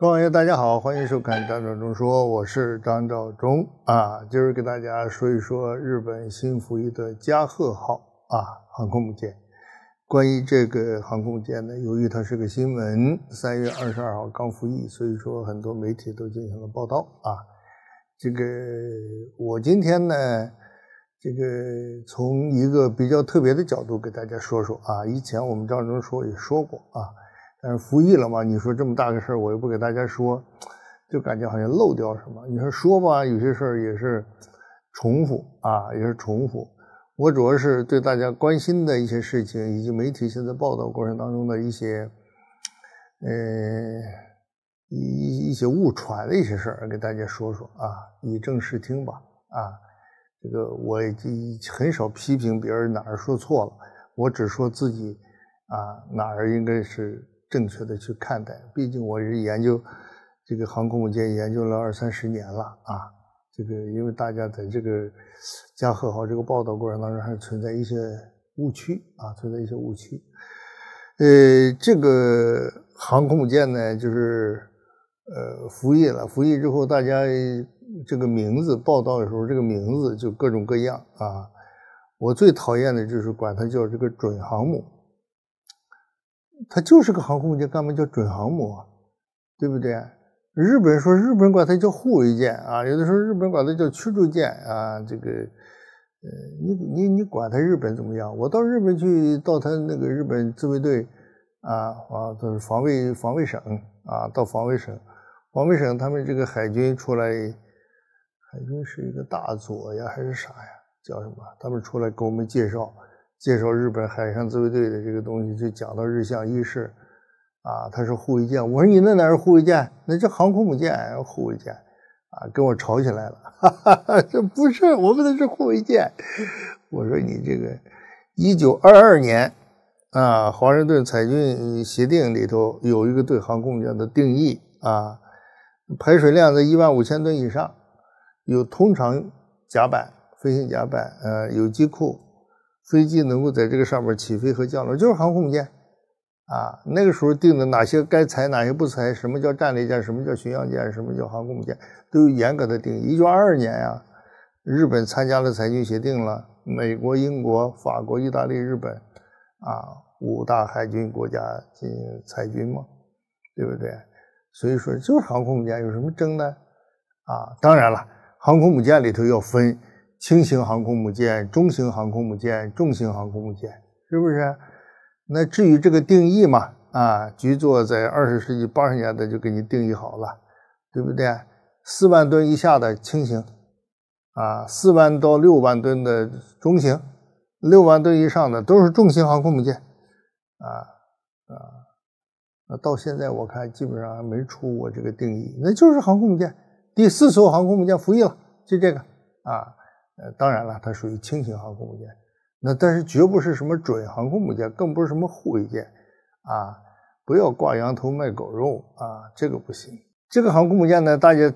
各位网友，大家好，欢迎收看《张兆忠说》，我是张兆忠啊，今儿给大家说一说日本新服役的“加贺”号啊航空母舰。关于这个航空母舰呢，由于它是个新闻，三月二十二号刚服役，所以说很多媒体都进行了报道啊。这个我今天呢，这个从一个比较特别的角度给大家说说啊。以前我们张忠说也说过啊。但是服役了嘛？你说这么大个事儿，我又不给大家说，就感觉好像漏掉什么。你说说吧，有些事儿也是重复啊，也是重复。我主要是对大家关心的一些事情，以及媒体现在报道过程当中的一些，呃，一一些误传的一些事儿，给大家说说啊，以正视听吧啊。这个我很少批评别人哪儿说错了，我只说自己啊哪儿应该是。正确的去看待，毕竟我是研究这个航空母舰研究了二三十年了啊。这个因为大家在这个“加贺号”这个报道过程当中，还是存在一些误区啊，存在一些误区。呃，这个航空母舰呢，就是呃服役了，服役之后，大家这个名字报道的时候，这个名字就各种各样啊。我最讨厌的就是管它叫这个准航母。它就是个航空母舰，干嘛叫准航母啊？对不对？日本人说，日本人管它叫护卫舰啊。有的时候，日本管它叫驱逐舰啊。这个，呃，你你你管它日本怎么样？我到日本去，到他那个日本自卫队啊，啊，就是防卫防卫省啊，到防卫省，防卫省他们这个海军出来，海军是一个大佐呀，还是啥呀？叫什么？他们出来给我们介绍。介绍日本海上自卫队的这个东西，就讲到日向一式，啊，它是护卫舰。我说你那哪是护卫舰，那叫航空母舰护卫舰，啊，跟我吵起来了。哈 哈这不是，我们那是护卫舰。我说你这个，一九二二年，啊，华盛顿裁军协定里头有一个对航空母舰的定义，啊，排水量在一万五千吨以上，有通常甲板、飞行甲板，呃，有机库。飞机能够在这个上面起飞和降落，就是航空母舰，啊，那个时候定的哪些该裁，哪些不裁，什么叫战列舰，什么叫巡洋舰，什么叫航空母舰，都有严格的定义。一九二二年呀，日本参加了裁军协定了，美国、英国、法国、意大利、日本，啊，五大海军国家进行裁军嘛，对不对？所以说就是航空母舰，有什么争呢？啊，当然了，航空母舰里头要分。轻型航空母舰、中型航空母舰、重型航空母舰，是不是？那至于这个定义嘛，啊，局座在二十世纪八十年代就给你定义好了，对不对？四万吨以下的轻型，啊，四万到六万吨的中型，六万吨以上的都是重型航空母舰，啊啊，那到现在我看基本上还没出过这个定义，那就是航空母舰。第四艘航空母舰服役了，就这个啊。呃，当然了，它属于轻型航空母舰，那但是绝不是什么准航空母舰，更不是什么护卫舰，啊，不要挂羊头卖狗肉啊，这个不行。这个航空母舰呢，大家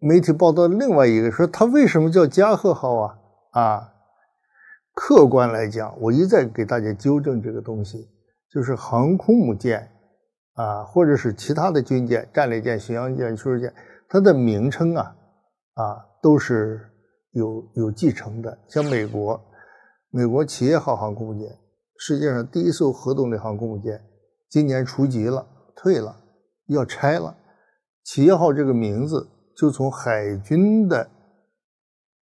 媒体报道另外一个说它为什么叫加贺号啊？啊，客观来讲，我一再给大家纠正这个东西，就是航空母舰啊，或者是其他的军舰、战列舰、巡洋舰、驱逐舰，它的名称啊，啊都是。有有继承的，像美国，美国企业号航空母舰，世界上第一艘核动力航空母舰，今年除籍了，退了，要拆了。企业号这个名字就从海军的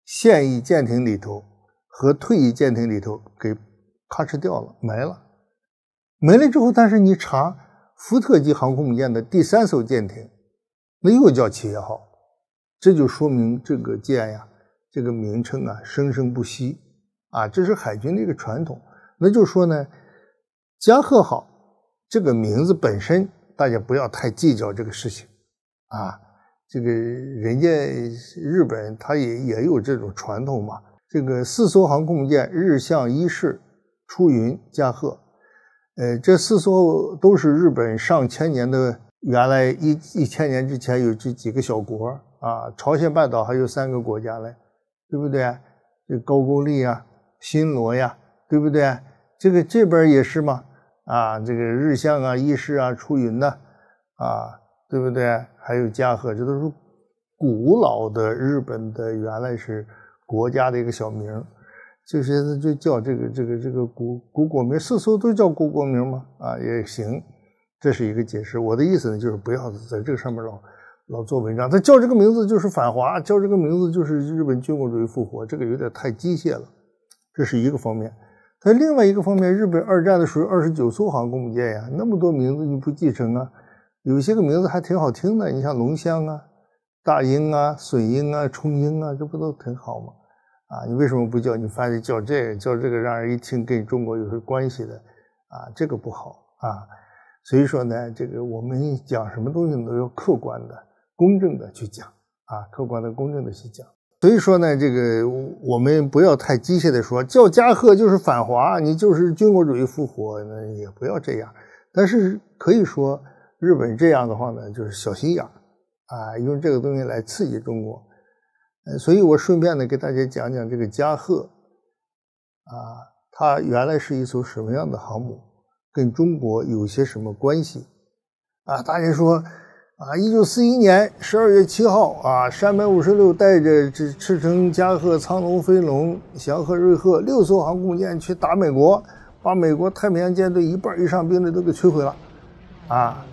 现役舰艇里头和退役舰艇里头给咔哧掉了，没了。没了之后，但是你查福特级航空母舰的第三艘舰艇，那又叫企业号，这就说明这个舰呀。这个名称啊，生生不息啊，这是海军的一个传统。那就是说呢，加贺号这个名字本身，大家不要太计较这个事情啊。这个人家日本他也也有这种传统嘛。这个四艘航空舰，日向、伊势、出云、加贺，呃，这四艘都是日本上千年的原来一一千年之前有这几个小国啊，朝鲜半岛还有三个国家嘞。对不对？这高句丽啊，新罗呀，对不对？这个这边也是嘛，啊，这个日向啊、伊势啊、出云呐，啊，对不对？还有加贺，这都是古老的日本的原来是国家的一个小名就现在就叫这个这个这个古古国名，四艘都叫古国名嘛，啊，也行，这是一个解释。我的意思呢，就是不要在这个上面老。老做文章，他叫这个名字就是反华，叫这个名字就是日本军国主义复活，这个有点太机械了。这是一个方面，他另外一个方面，日本二战的时候二十九艘航空母舰呀，那么多名字你不继承啊？有些个名字还挺好听的，你像龙乡啊、大鹰啊、隼鹰啊、冲鹰啊，这不都挺好吗？啊，你为什么不叫你反而叫这个叫这个，让人一听跟中国有些关系的啊？这个不好啊。所以说呢，这个我们讲什么东西都要客观的。公正的去讲啊，客观的、公正的去讲。所以说呢，这个我们不要太机械的说，叫加贺就是反华，你就是军国主义复活，那也不要这样。但是可以说，日本这样的话呢，就是小心眼啊，用这个东西来刺激中国。所以我顺便呢，给大家讲讲这个加贺啊，它原来是一艘什么样的航母，跟中国有些什么关系啊？大家说。啊，一九四一年十二月七号啊，山本五十六带着这赤城、加贺、苍龙、飞龙、祥和、瑞鹤六艘航空舰去打美国，把美国太平洋舰队一半以上兵力都给摧毁了，啊，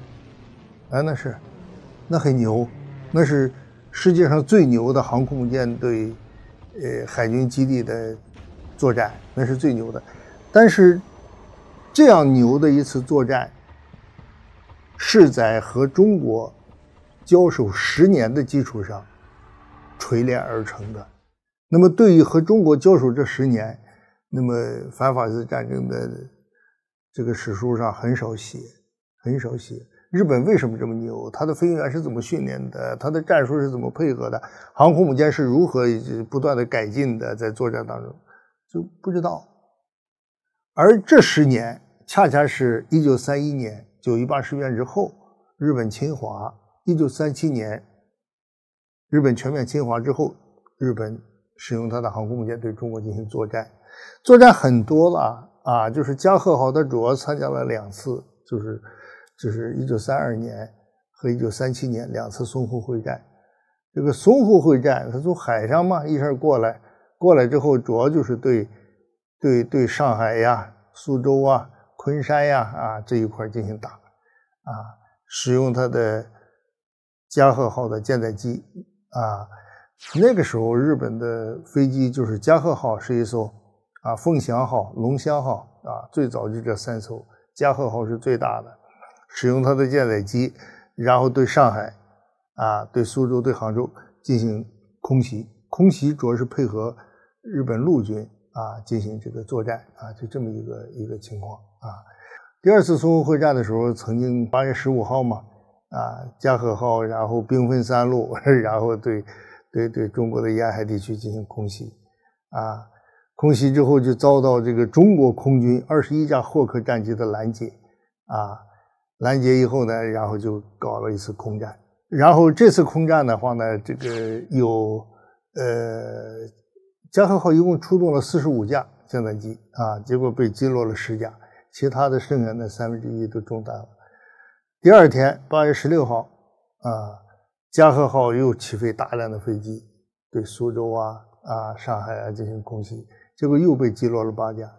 哎那是，那很牛，那是世界上最牛的航空舰队，呃海军基地的作战，那是最牛的。但是这样牛的一次作战是在和中国。交手十年的基础上锤炼而成的。那么，对于和中国交手这十年，那么反法西斯战争的这个史书上很少写，很少写。日本为什么这么牛？他的飞行员是怎么训练的？他的战术是怎么配合的？航空母舰是如何不断的改进的？在作战当中就不知道。而这十年，恰恰是一九三一年九一八事变之后，日本侵华。一九三七年，日本全面侵华之后，日本使用它的航空母舰对中国进行作战，作战很多了啊！就是加贺号，它主要参加了两次，就是就是一九三二年和一九三七年两次淞沪会战。这个淞沪会战，它从海上嘛一下过来，过来之后主要就是对对对上海呀、苏州啊、昆山呀啊这一块进行打，啊，使用它的。加贺号的舰载机啊，那个时候日本的飞机就是加贺号是一艘啊，凤翔号、龙骧号啊，最早就这三艘，加贺号是最大的，使用它的舰载机，然后对上海啊、对苏州、对杭州进行空袭，空袭主要是配合日本陆军啊进行这个作战啊，就这么一个一个情况啊。第二次淞沪会战的时候，曾经八月十五号嘛。啊，加贺号，然后兵分三路，然后对，对，对中国的沿海地区进行空袭，啊，空袭之后就遭到这个中国空军二十一架霍克战机的拦截，啊，拦截以后呢，然后就搞了一次空战，然后这次空战的话呢，这个有，呃，加贺号一共出动了四十五架舰载机，啊，结果被击落了十架，其他的剩下的三分之一都中弹了。第二天，八月十六号，啊，加贺号又起飞大量的飞机，对苏州啊、啊上海啊进行攻击，结果又被击落了八架。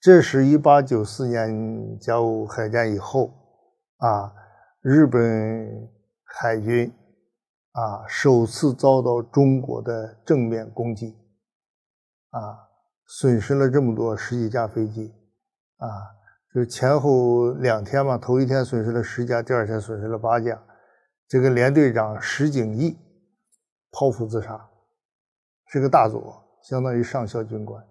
这是一八九四年甲午海战以后，啊，日本海军啊首次遭到中国的正面攻击，啊，损失了这么多十几架飞机，啊。就前后两天嘛，头一天损失了十家，第二天损失了八家，这个连队长石景义剖腹自杀，是个大佐，相当于上校军官，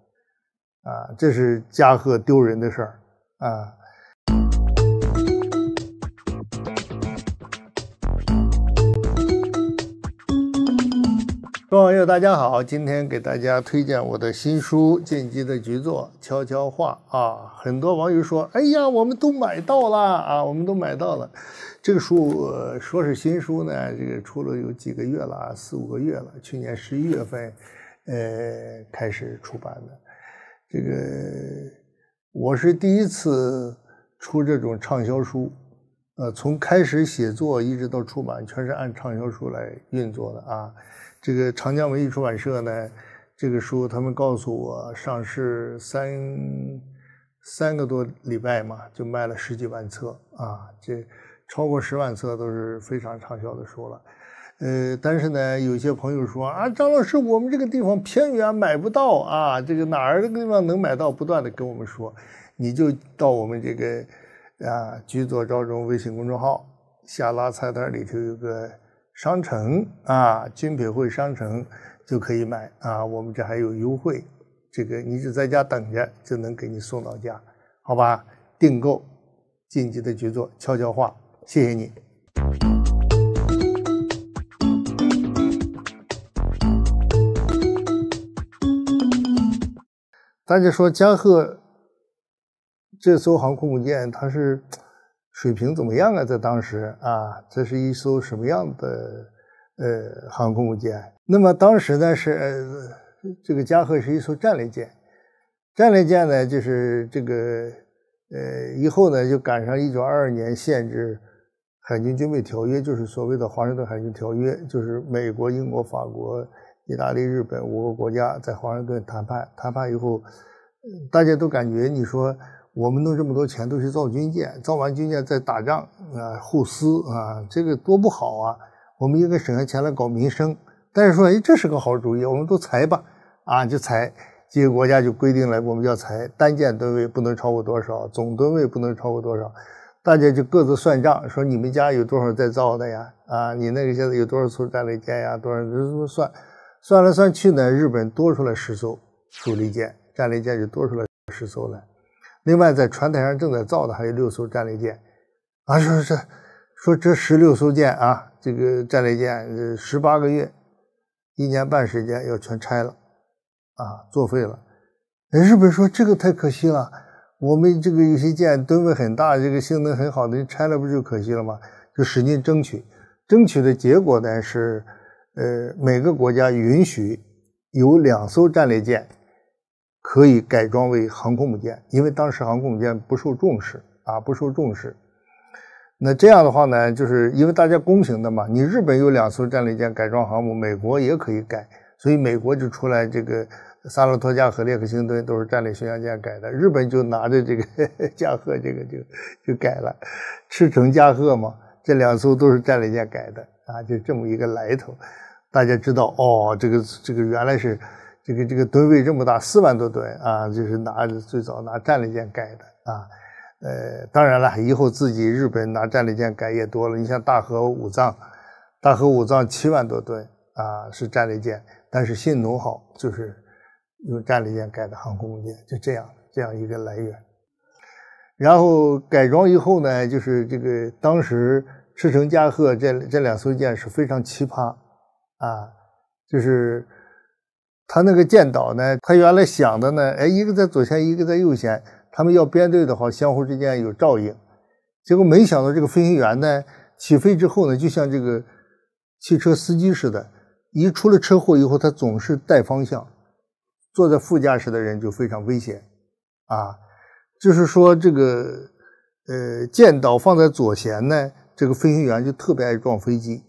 啊，这是加贺丢人的事儿啊。各位网友大家好，今天给大家推荐我的新书《剑姬的局座悄悄话》啊，很多网友说：“哎呀，我们都买到了啊，我们都买到了。”这个书说是新书呢，这个出了有几个月了啊，四五个月了。去年十一月份，呃，开始出版的。这个我是第一次出这种畅销书，呃，从开始写作一直到出版，全是按畅销书来运作的啊。这个长江文艺出版社呢，这个书他们告诉我上市三三个多礼拜嘛，就卖了十几万册啊，这超过十万册都是非常畅销的书了。呃，但是呢，有些朋友说啊，张老师，我们这个地方偏远买不到啊，这个哪儿这个地方能买到？不断的跟我们说，你就到我们这个啊，居座招中微信公众号下拉菜单里头有个。商城啊，精品汇商城就可以买啊，我们这还有优惠。这个你只在家等着，就能给你送到家，好吧？订购《晋级的局座悄悄话》，谢谢你。大家说，加贺这艘航空母舰，它是？水平怎么样啊？在当时啊，这是一艘什么样的呃航空母舰？那么当时呢是呃、这个加贺是一艘战列舰，战列舰呢就是这个呃以后呢就赶上一九二二年限制海军军备条约，就是所谓的华盛顿海军条约，就是美国、英国、法国、意大利、日本五个国家在华盛顿谈判，谈判以后大家都感觉你说。我们弄这么多钱都是造军舰，造完军舰再打仗啊，互撕啊，这个多不好啊！我们应该省下钱来搞民生。但是说，哎，这是个好主意，我们都裁吧，啊，就裁。几个国家就规定了，我们要裁，单舰吨位不能超过多少，总吨位不能超过多少，大家就各自算账，说你们家有多少在造的呀？啊，你那个现在有多少艘战列舰呀？多少？怎么算？算来算去呢，日本多出来十艘主力舰，战列舰就多出来十艘来。另外，在船台上正在造的还有六艘战列舰，啊，说这说这十六艘舰啊，这个战列舰十八个月、一年半时间要全拆了，啊，作废了。日本说这个太可惜了，我们这个有些舰吨位很大，这个性能很好的，拆了不就可惜了吗？就使劲争取，争取的结果呢是，呃，每个国家允许有两艘战列舰。可以改装为航空母舰，因为当时航空母舰不受重视啊，不受重视。那这样的话呢，就是因为大家公平的嘛，你日本有两艘战列舰改装航母，美国也可以改，所以美国就出来这个萨拉托加和列克星敦都是战列巡洋舰改的，日本就拿着这个 加贺这个就就改了，赤城加贺嘛，这两艘都是战列舰改的啊，就这么一个来头，大家知道哦，这个这个原来是。这个这个吨位这么大，四万多吨啊，就是拿最早拿战列舰改的啊，呃，当然了，以后自己日本拿战列舰改也多了。你像大和、武藏，大和、武藏七万多吨啊，是战列舰，但是性能好，就是用战列舰改的航空母舰，就这样这样一个来源。然后改装以后呢，就是这个当时赤城、加贺这这两艘舰是非常奇葩啊，就是。他那个舰岛呢？他原来想的呢？哎，一个在左舷，一个在右舷。他们要编队的话，相互之间有照应。结果没想到这个飞行员呢，起飞之后呢，就像这个汽车司机似的，一出了车祸以后，他总是带方向。坐在副驾驶的人就非常危险啊！就是说这个呃舰岛放在左舷呢，这个飞行员就特别爱撞飞机。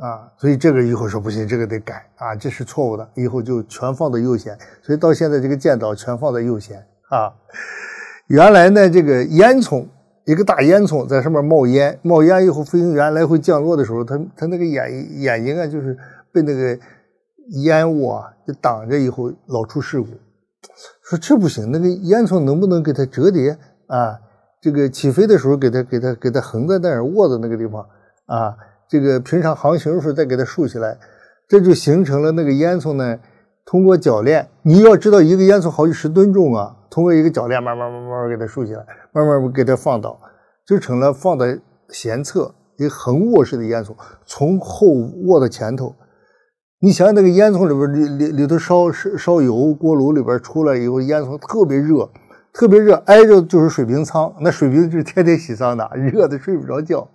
啊，所以这个以后说不行，这个得改啊，这是错误的。以后就全放到右舷。所以到现在这个舰岛全放在右舷啊。原来呢，这个烟囱一个大烟囱在上面冒烟，冒烟以后，飞行员来回降落的时候，他他那个眼眼睛啊，就是被那个烟雾啊就挡着，以后老出事故。说这不行，那个烟囱能不能给它折叠啊？这个起飞的时候给它给它给它横在那儿，卧在那个地方啊。这个平常航行的时候再给它竖起来，这就形成了那个烟囱呢。通过铰链，你要知道一个烟囱好几十吨重啊，通过一个铰链慢慢慢慢慢给它竖起来，慢慢给它放倒，就成了放在舷侧一个横卧式的烟囱，从后卧到前头。你想想那个烟囱里边里里里头烧烧烧油，锅炉里边出来以后，烟囱特别热，特别热，挨着就是水平舱，那水平就是天天洗桑拿，热的睡不着觉。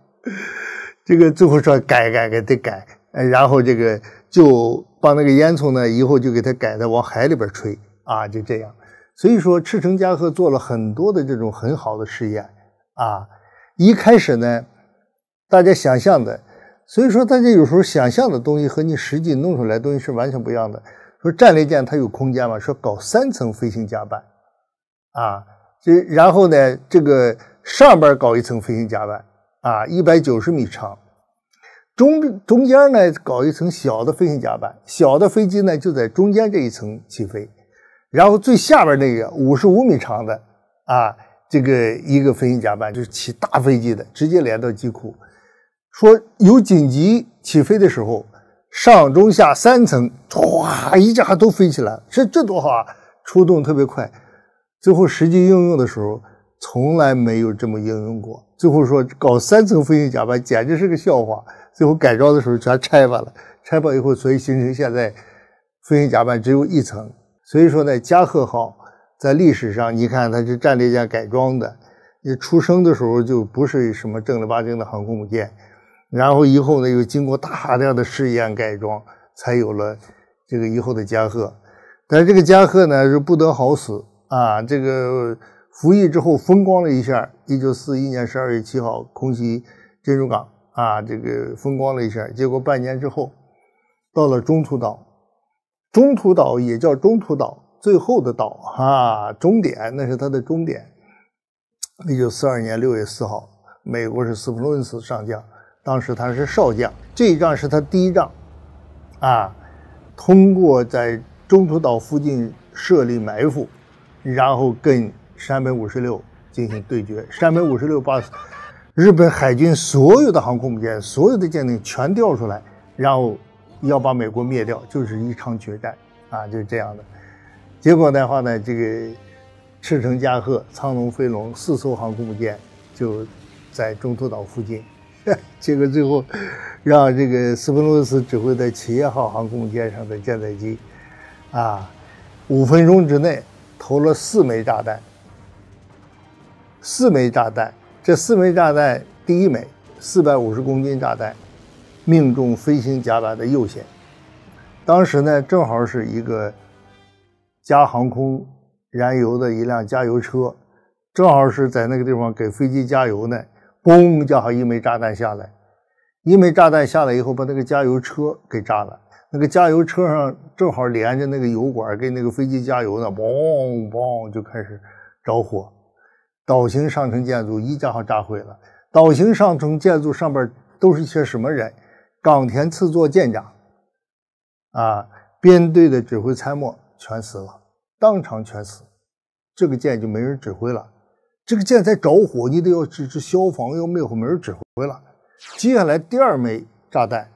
这个最后说改改改得改，然后这个就把那个烟囱呢，以后就给它改的往海里边吹啊，就这样。所以说，赤城加贺做了很多的这种很好的试验啊。一开始呢，大家想象的，所以说大家有时候想象的东西和你实际弄出来东西是完全不一样的。说战列舰它有空间嘛，说搞三层飞行甲板啊，这然后呢，这个上边搞一层飞行甲板。啊，一百九十米长，中中间呢搞一层小的飞行甲板，小的飞机呢就在中间这一层起飞，然后最下边那个五十五米长的啊，这个一个飞行甲板就是起大飞机的，直接连到机库。说有紧急起飞的时候，上中下三层唰一架都飞起来，这这多好啊，出动特别快。最后实际应用的时候。从来没有这么应用过。最后说搞三层飞行甲板简直是个笑话。最后改装的时候全拆完了，拆完以后所以形成现在飞行甲板只有一层。所以说呢，加贺号在历史上你看它是战列舰改装的，你出生的时候就不是什么正儿八经的航空母舰，然后以后呢又经过大量的试验改装，才有了这个以后的加贺。但是这个加贺呢是不得好死啊，这个。服役之后风光了一下，一九四一年十二月七号空袭珍珠港啊，这个风光了一下，结果半年之后到了中途岛，中途岛也叫中途岛，最后的岛啊，终点，那是它的终点。一九四二年六月四号，美国是斯普鲁恩斯上将，当时他是少将，这一仗是他第一仗啊，通过在中途岛附近设立埋伏，然后跟。山本五十六进行对决，山本五十六把日本海军所有的航空母舰、所有的舰艇全调出来，然后要把美国灭掉，就是一场决战啊，就是这样的。结果的话呢，这个赤城、加贺、苍龙、飞龙四艘航空母舰就在中途岛附近，结 果最后让这个斯普鲁斯指挥的企业号航空母舰上的舰载机啊，五分钟之内投了四枚炸弹。四枚炸弹，这四枚炸弹，第一枚四百五十公斤炸弹，命中飞行甲板的右舷。当时呢，正好是一个加航空燃油的一辆加油车，正好是在那个地方给飞机加油呢。嘣，加上一枚炸弹下来，一枚炸弹下来以后，把那个加油车给炸了。那个加油车上正好连着那个油管，给那个飞机加油呢。嘣嘣，就开始着火。岛型上层建筑一架上炸毁了，岛型上层建筑上边都是一些什么人？冈田次作舰长，啊，编队的指挥参谋全死了，当场全死，这个舰就没人指挥了。这个舰在着火，你都要指指消防，要灭火，没人指挥了。接下来第二枚炸弹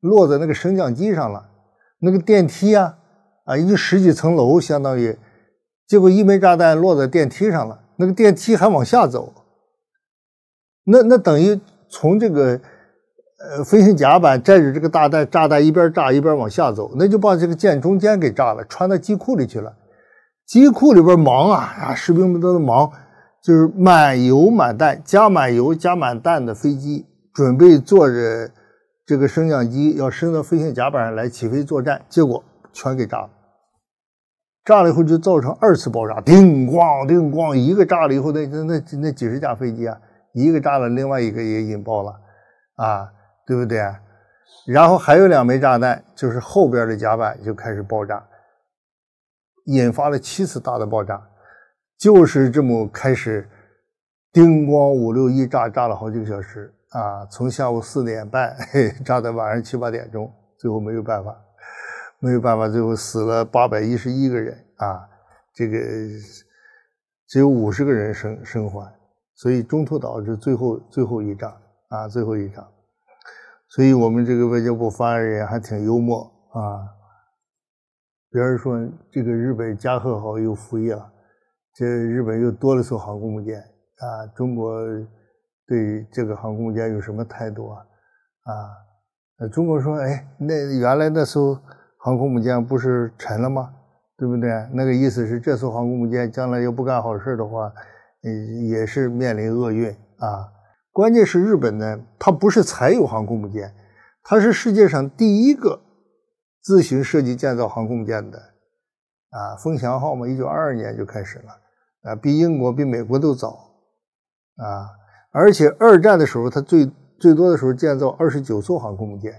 落在那个升降机上了，那个电梯啊，啊，一十几层楼相当于，结果一枚炸弹落在电梯上了。那个电梯还往下走，那那等于从这个呃飞行甲板载着这个炸弹，炸弹一边炸一边往下走，那就把这个舰中间给炸了，穿到机库里去了。机库里边忙啊，啊，士兵们都在忙，就是满油满弹、加满油加满弹的飞机，准备坐着这个升降机要升到飞行甲板上来起飞作战，结果全给炸了。炸了以后就造成二次爆炸，叮咣叮咣，一个炸了以后，那那那那几十架飞机啊，一个炸了，另外一个也引爆了，啊，对不对然后还有两枚炸弹，就是后边的甲板就开始爆炸，引发了七次大的爆炸，就是这么开始，叮咣五六一炸，炸了好几个小时啊，从下午四点半炸到晚上七八点钟，最后没有办法。没有办法，最后死了八百一十一个人啊！这个只有五十个人生生还，所以中途岛是最后最后一仗啊，最后一仗。所以我们这个外交部发言人还挺幽默啊，别人说这个日本加贺号又服役了，这日本又多了艘航空母舰啊，中国对这个航空母舰有什么态度啊？啊，中国说，哎，那原来那时候。航空母舰不是沉了吗？对不对？那个意思是，这艘航空母舰将来要不干好事的话，呃，也是面临厄运啊。关键是日本呢，它不是才有航空母舰，它是世界上第一个自行设计建造航空母舰的啊，风翔号嘛，一九二二年就开始了啊，比英国、比美国都早啊。而且二战的时候，它最最多的时候建造二十九艘航空母舰。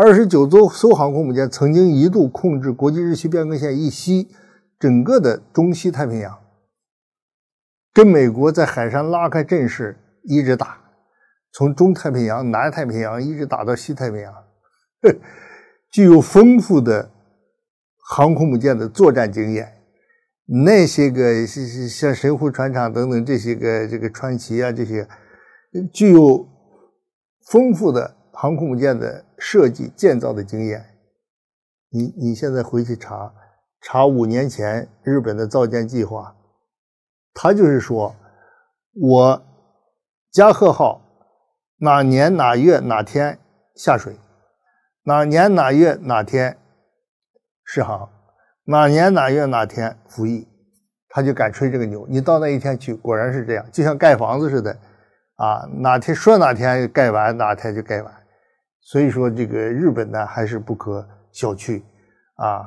二十九艘艘航空母舰曾经一度控制国际日期变更线以西整个的中西太平洋，跟美国在海上拉开阵势，一直打，从中太平洋、南太平洋一直打到西太平洋，具有丰富的航空母舰的作战经验。那些个像像神户船厂等等这些个这个川崎啊这些，具有丰富的航空母舰的。设计建造的经验，你你现在回去查查五年前日本的造舰计划，他就是说，我加贺号哪年哪月哪天下水，哪年哪月哪天试航，哪年哪月哪天服役，他就敢吹这个牛。你到那一天去，果然是这样，就像盖房子似的啊，哪天说哪天盖完，哪天就盖完。所以说，这个日本呢还是不可小觑啊！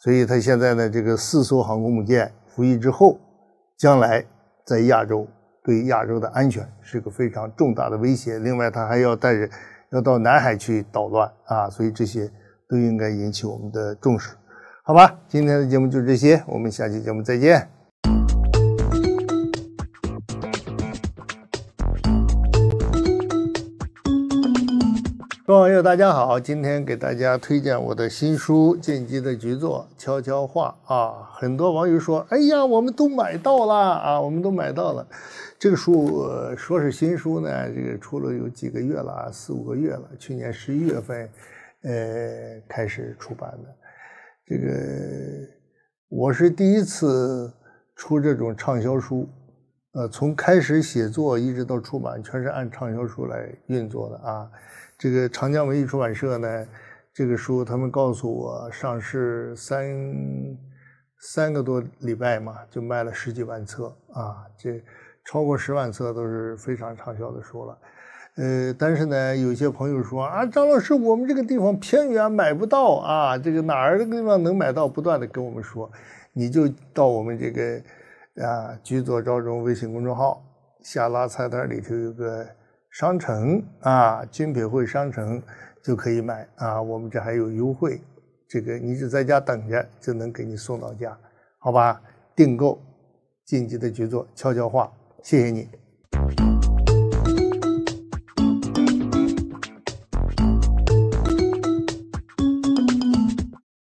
所以，他现在呢这个四艘航空母舰服役之后，将来在亚洲对亚洲的安全是个非常重大的威胁。另外，他还要带着要到南海去捣乱啊！所以，这些都应该引起我们的重视，好吧？今天的节目就这些，我们下期节目再见。各位网友，大家好！今天给大家推荐我的新书《进击的局座悄悄话》啊！很多网友说：“哎呀，我们都买到了啊！我们都买到了。”这个书说是新书呢，这个出了有几个月了，啊，四五个月了。去年十一月份，呃，开始出版的。这个我是第一次出这种畅销书，呃，从开始写作一直到出版，全是按畅销书来运作的啊。这个长江文艺出版社呢，这个书他们告诉我上市三三个多礼拜嘛，就卖了十几万册啊，这超过十万册都是非常畅销的书了。呃，但是呢，有些朋友说啊，张老师，我们这个地方偏远买不到啊，这个哪儿的地方能买到？不断的跟我们说，你就到我们这个啊，居左招中”微信公众号下拉菜单里头有个。商城啊，精品汇商城就可以买啊，我们这还有优惠。这个你只在家等着就能给你送到家，好吧？订购，晋级的局座悄悄话，谢谢你。